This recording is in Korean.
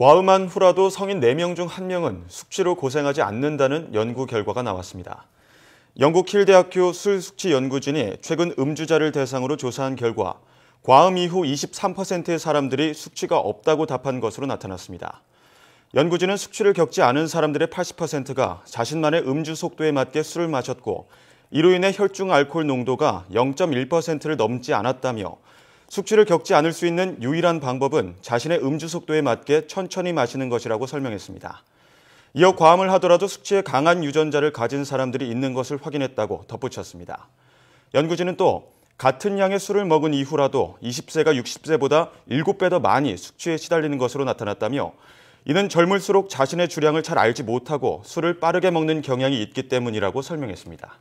과음한 후라도 성인 4명 중 1명은 숙취로 고생하지 않는다는 연구 결과가 나왔습니다. 영국 힐대학교 술숙취 연구진이 최근 음주자를 대상으로 조사한 결과 과음 이후 23%의 사람들이 숙취가 없다고 답한 것으로 나타났습니다. 연구진은 숙취를 겪지 않은 사람들의 80%가 자신만의 음주 속도에 맞게 술을 마셨고 이로 인해 혈중 알코올 농도가 0.1%를 넘지 않았다며 숙취를 겪지 않을 수 있는 유일한 방법은 자신의 음주 속도에 맞게 천천히 마시는 것이라고 설명했습니다. 이어 과음을 하더라도 숙취에 강한 유전자를 가진 사람들이 있는 것을 확인했다고 덧붙였습니다. 연구진은 또 같은 양의 술을 먹은 이후라도 20세가 60세보다 7배 더 많이 숙취에 시달리는 것으로 나타났다며 이는 젊을수록 자신의 주량을 잘 알지 못하고 술을 빠르게 먹는 경향이 있기 때문이라고 설명했습니다.